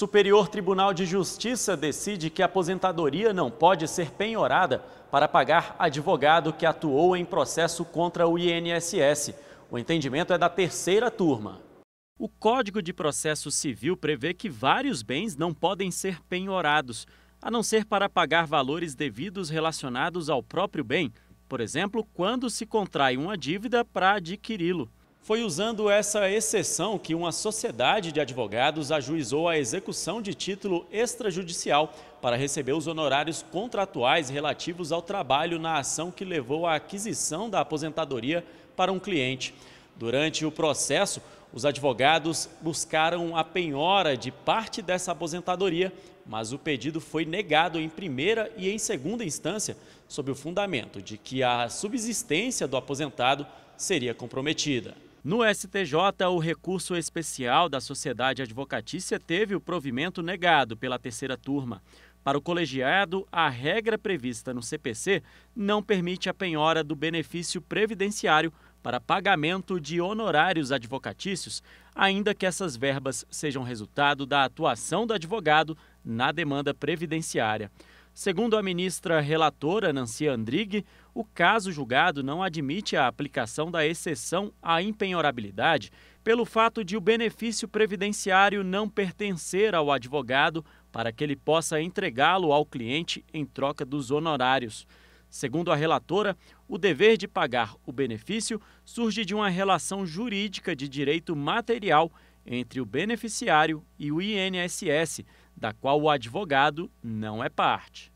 Superior Tribunal de Justiça decide que a aposentadoria não pode ser penhorada para pagar advogado que atuou em processo contra o INSS. O entendimento é da terceira turma. O Código de Processo Civil prevê que vários bens não podem ser penhorados, a não ser para pagar valores devidos relacionados ao próprio bem, por exemplo, quando se contrai uma dívida para adquiri-lo foi usando essa exceção que uma sociedade de advogados ajuizou a execução de título extrajudicial para receber os honorários contratuais relativos ao trabalho na ação que levou à aquisição da aposentadoria para um cliente. Durante o processo, os advogados buscaram a penhora de parte dessa aposentadoria, mas o pedido foi negado em primeira e em segunda instância, sob o fundamento de que a subsistência do aposentado seria comprometida. No STJ, o recurso especial da Sociedade Advocatícia teve o provimento negado pela terceira turma. Para o colegiado, a regra prevista no CPC não permite a penhora do benefício previdenciário para pagamento de honorários advocatícios, ainda que essas verbas sejam resultado da atuação do advogado na demanda previdenciária. Segundo a ministra relatora Nancy Andrighi, o caso julgado não admite a aplicação da exceção à impenhorabilidade pelo fato de o benefício previdenciário não pertencer ao advogado para que ele possa entregá-lo ao cliente em troca dos honorários. Segundo a relatora, o dever de pagar o benefício surge de uma relação jurídica de direito material entre o beneficiário e o INSS da qual o advogado não é parte.